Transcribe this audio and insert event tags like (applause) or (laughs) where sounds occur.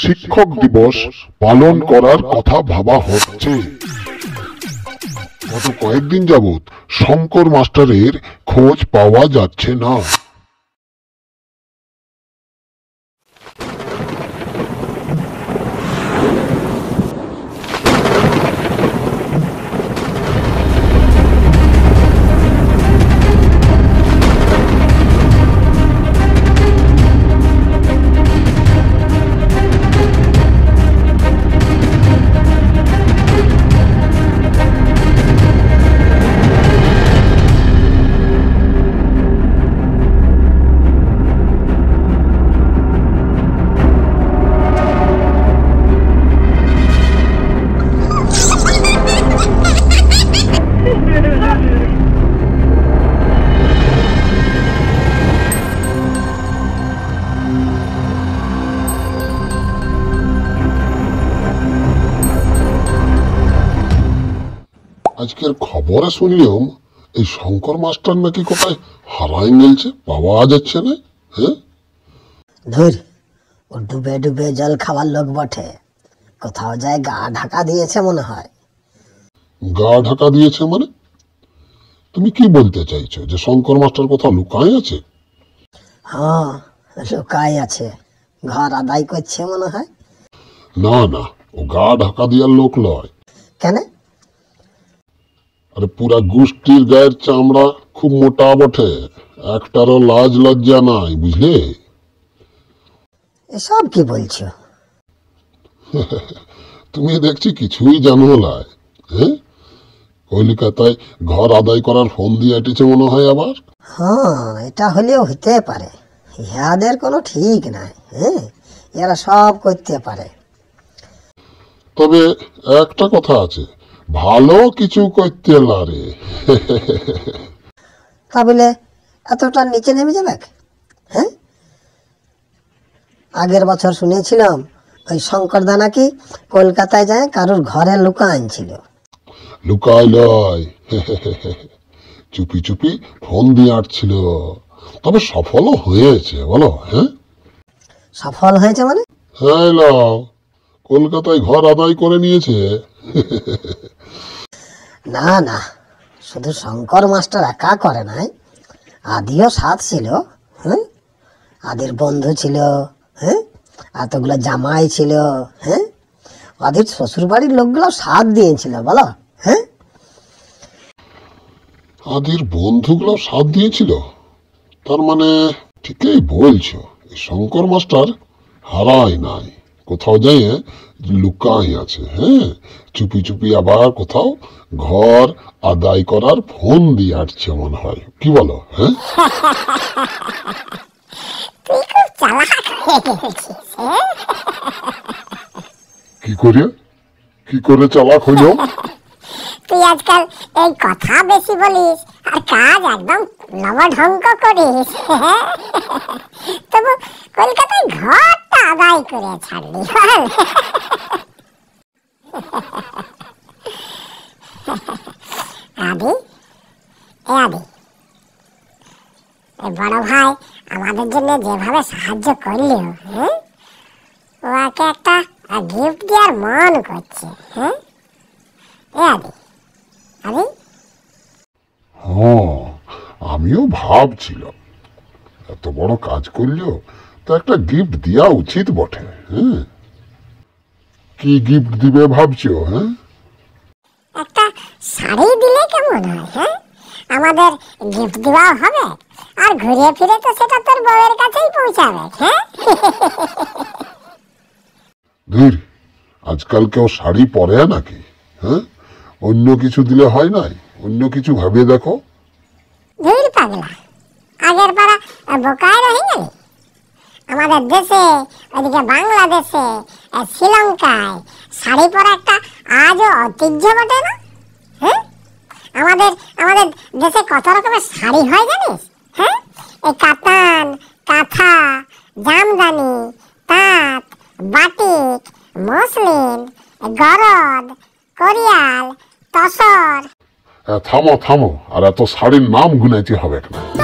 শিক্ষক দিবস পালন করার কথা ভাবা হচ্ছে গত কয়েকদিন যাবত শঙ্কর মাস্টারের খোঁজ পাওয়া যাচ্ছে না আজকের খবরে শুনলাম এই শঙ্কর মাস্টার নাকি কোথায় হারাই গেলছে পাওয়া যাচ্ছে না হ্যাঁ ধর ও ডুবে ডুবে জল খাওয়ার লোক বটে কোথাও যায় গা ঢাকা দিয়েছে মনে হয় গা ঢাকা দিয়েছে মানে তুমি কি বলতে চাইছো যে শঙ্কর মাস্টার কোথাও লুকায় আছে হ্যাঁ লুকায় আছে ঘর আদায় করছে মনে হয় না না ও গা ঢাকা দেওয়ার লোক নয় কেন আর পুরা গোষ্ঠীর গায়ের চামড়া খুব মোটা বটে একটারও লাজ লজ্জা নাই বুঝলে এসব কি বলছো (laughs) তুমি দেখছি কিছুই জানো লাই হ্যাঁ কলকাতায় ঘর আদায় করার ফোন দিয়ে এটেছে মনে হয় আবার হ্যাঁ এটা হলেও হতে পারে ইহাদের কোনো ঠিক নাই হ্যাঁ এরা সব করতে পারে তবে একটা কথা আছে ভালো কিছু করতে লারে কাবিলে বলে এতটা নিচে নেমে যাবে হ্যাঁ আগের বছর শুনেছিলাম ওই দা নাকি কলকাতায় যায় কারোর ঘরে লুকা আনছিল লয় চুপি চুপি ফোন দিয়ে আটছিল তবে সফলও হয়েছে বলো হ্যাঁ সফল হয়েছে মানে হ্যাঁ কলকাতায় ঘর আদায় করে নিয়েছে না না শুধু শঙ্কর মাস্টার একা করে নাই আদিও সাথ ছিল হ্যাঁ আদির বন্ধু ছিল হ্যাঁ এতগুলো জামাই ছিল হ্যাঁ আদির শ্বশুরবাড়ির লোকগুলো সাথ দিয়েছিল বলো হ্যাঁ আদির বন্ধুগুলো সাথ দিয়েছিল তার মানে ঠিকই বলছো শঙ্কর মাস্টার হারায় নাই কোথাও হ্যাঁ লুকাই আছে হ্যাঁ চুপি চুপি আবার কোথাও ঘর আদায় করার ফোন দিয়ে আসছে মনে হয় কি বলো হ্যাঁ, হ্যাঁ? কি করে কি করে চালাক হইল (laughs) তুই আজকাল এই কথা বেশি বলিস আর কাজ একদম করিস হ্যাঁ? তবু কলকাতায় ঘর আদায় করে ছাড়লি বল আদি এ আদি বড় ভাই আমাদের জন্য যেভাবে সাহায্য করলো হ্যাঁ ওকে একটা গিফট দেওয়ার মন করছে হ্যাঁ এ আদি আদি হ্যাঁ আমিও ভাবছিলাম এত বড় কাজ করলেও তো একটা গিফট দেওয়া উচিত বটে হ্যাঁ কি গিফট দিবে ভাবছ হ্যাঁ একটা শাড়ি দিলে কেমন হয় হ্যাঁ আমাদের গিফট দেওয়া হবে আর ঘুরে ফিরে তো সেটা তোর বউয়ের কাছেই পৌঁছাবে হ্যাঁ ধুর আজকাল কেউ শাড়ি পরে নাকি হ্যাঁ অন্য কিছু দিলে হয় নাই অন্য কিছু ভাবে দেখো ধুর পাগলা আগের পাড়া বোকায় রয়ে আমাদের দেশে ওইদিকে বাংলাদেশে শ্রীলঙ্কায় শাড়ি পরা একটা আজও ঐতিহ্য বটে না হ্যাঁ আমাদের আমাদের দেশে কত রকমের শাড়ি হয় জানিস হ্যাঁ এই কাতান কাঁথা জামদানি তাঁত বাটিক মুসলিম গরদ করিয়াল তসর থামো থামো আর এত শাড়ির নাম গুনাইতে হবে না